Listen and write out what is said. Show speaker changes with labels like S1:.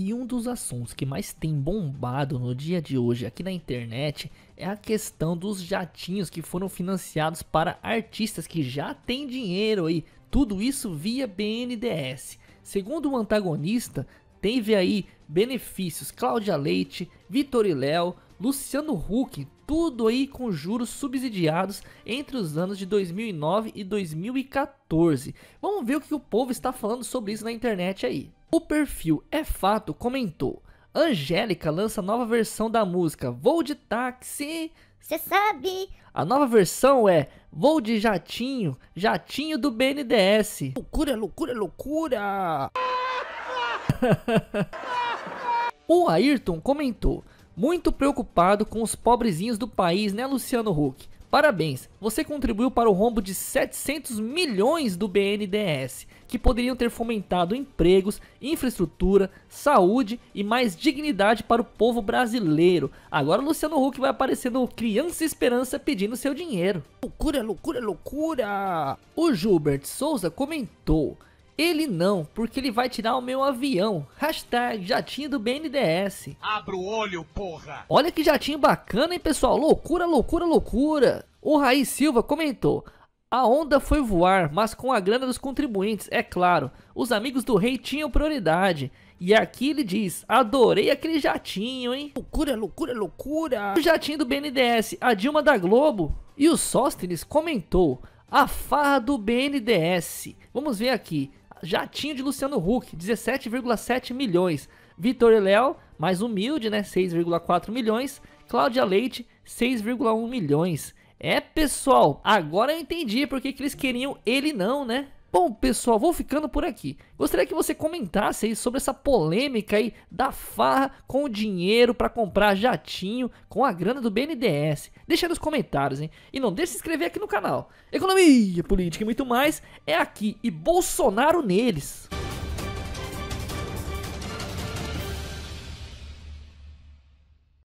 S1: E um dos assuntos que mais tem bombado no dia de hoje aqui na internet é a questão dos jatinhos que foram financiados para artistas que já têm dinheiro aí, tudo isso via BNDS. Segundo o antagonista, teve aí benefícios Cláudia Leite, Vitor e Léo, Luciano Huck, tudo aí com juros subsidiados entre os anos de 2009 e 2014. Vamos ver o que o povo está falando sobre isso na internet aí. O perfil É Fato comentou: Angélica lança nova versão da música Vou de Táxi. Cê sabe. A nova versão é Vou de Jatinho, Jatinho do BNDS. Loucura, loucura, loucura. o Ayrton comentou: Muito preocupado com os pobrezinhos do país, né, Luciano Huck? Parabéns, você contribuiu para o rombo de 700 milhões do BNDES, que poderiam ter fomentado empregos, infraestrutura, saúde e mais dignidade para o povo brasileiro. Agora Luciano Huck vai aparecendo Criança Esperança pedindo seu dinheiro. Loucura, loucura, loucura! O Gilbert Souza comentou: ele não, porque ele vai tirar o meu avião. Hashtag jatinho do BNDS. Abra o olho, porra! Olha que jatinho bacana, hein, pessoal? Loucura, loucura, loucura! O Raí Silva comentou... A onda foi voar, mas com a grana dos contribuintes, é claro. Os amigos do rei tinham prioridade. E aqui ele diz, adorei aquele jatinho, hein? Loucura, loucura, loucura. O jatinho do BNDS, a Dilma da Globo. E o Sóstenes comentou, a farra do BNDS. Vamos ver aqui. Jatinho de Luciano Huck, 17,7 milhões. Vitor e Léo, mais humilde, né? 6,4 milhões. Cláudia Leite, 6,1 milhões. É, pessoal, agora eu entendi porque que eles queriam ele não, né? Bom, pessoal, vou ficando por aqui. Gostaria que você comentasse aí sobre essa polêmica aí da farra com o dinheiro para comprar jatinho com a grana do BNDES. Deixa aí nos comentários, hein? E não deixe de se inscrever aqui no canal. Economia, política e muito mais é aqui e Bolsonaro neles.